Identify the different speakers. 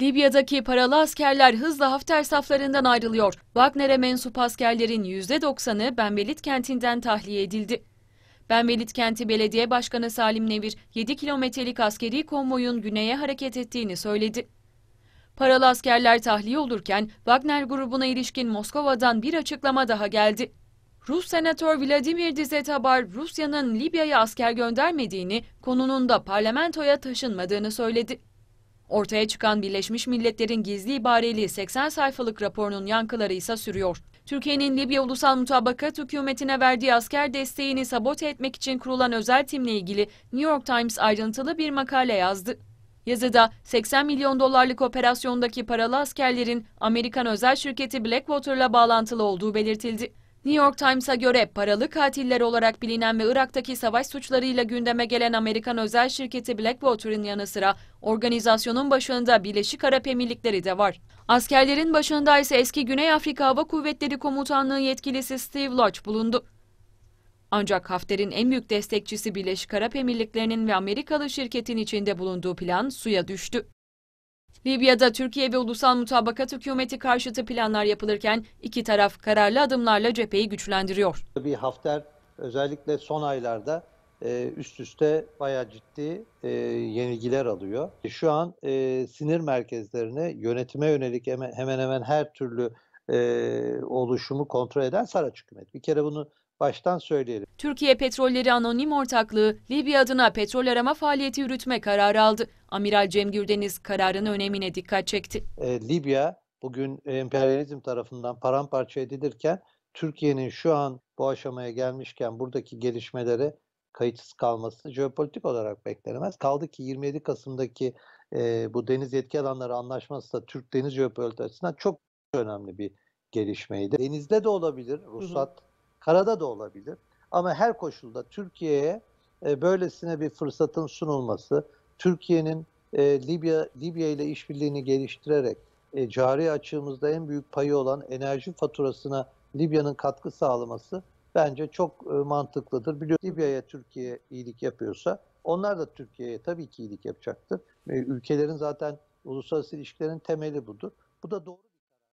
Speaker 1: Libya'daki paralı askerler hızla Hafter saflarından ayrılıyor. Wagner'e mensup askerlerin %90'ı Benbelit kentinden tahliye edildi. Benbelit kenti belediye başkanı Salim Nevir 7 kilometrelik askeri konvoyun güneye hareket ettiğini söyledi. Paralı askerler tahliye olurken Wagner grubuna ilişkin Moskova'dan bir açıklama daha geldi. Rus senatör Vladimir Dizetabar Rusya'nın Libya'ya asker göndermediğini, konunun da parlamentoya taşınmadığını söyledi. Ortaya çıkan Birleşmiş Milletler'in gizli ibareli 80 sayfalık raporunun yankıları ise sürüyor. Türkiye'nin Libya Ulusal Mutabakat Hükümeti'ne verdiği asker desteğini sabote etmek için kurulan özel timle ilgili New York Times ayrıntılı bir makale yazdı. Yazıda 80 milyon dolarlık operasyondaki paralı askerlerin Amerikan özel şirketi Blackwater'la bağlantılı olduğu belirtildi. New York Times'a göre paralı katiller olarak bilinen ve Irak'taki savaş suçlarıyla gündeme gelen Amerikan özel şirketi Blackwater'ın yanı sıra organizasyonun başında Birleşik Arap Emirlikleri de var. Askerlerin başında ise eski Güney Afrika Hava Kuvvetleri Komutanlığı yetkilisi Steve Lodge bulundu. Ancak Hafter'in en büyük destekçisi Birleşik Arap Emirlikleri'nin ve Amerikalı şirketin içinde bulunduğu plan suya düştü. Libya'da Türkiye ve ulusal mutabakat hükümeti karşıtı planlar yapılırken iki taraf kararlı adımlarla cepheyi güçlendiriyor.
Speaker 2: Bir Hafter özellikle son aylarda e, üst üste bayağı ciddi e, yenilgiler alıyor. E, şu an sinir merkezlerine yönetime yönelik hemen hemen her türlü oluşumu kontrol eden Saraç hükümet. Bir kere bunu baştan söyleyelim.
Speaker 1: Türkiye Petrolleri Anonim Ortaklığı Libya adına petrol arama faaliyeti yürütme kararı aldı. Amiral Cem Gürdeniz kararın önemine dikkat çekti.
Speaker 2: E, Libya bugün emperyalizm tarafından paramparça edilirken Türkiye'nin şu an bu aşamaya gelmişken buradaki gelişmelere kayıtsız kalması jeopolitik olarak beklenemez. Kaldı ki 27 Kasım'daki e, bu deniz yetki alanları anlaşması da Türk deniz jeopolitik açısından çok önemli bir gelişmeydi. Denizde de olabilir ruhsat hı hı karada da olabilir. Ama her koşulda Türkiye'ye e, böylesine bir fırsatın sunulması, Türkiye'nin e, Libya Libya ile işbirliğini geliştirerek e, cari açığımızda en büyük payı olan enerji faturasına Libya'nın katkı sağlaması bence çok e, mantıklıdır. Biliyor Libya'ya Türkiye iyilik yapıyorsa onlar da Türkiye'ye tabii ki iyilik yapacaktır. E, ülkelerin zaten uluslararası ilişkilerin temeli budur. Bu da doğru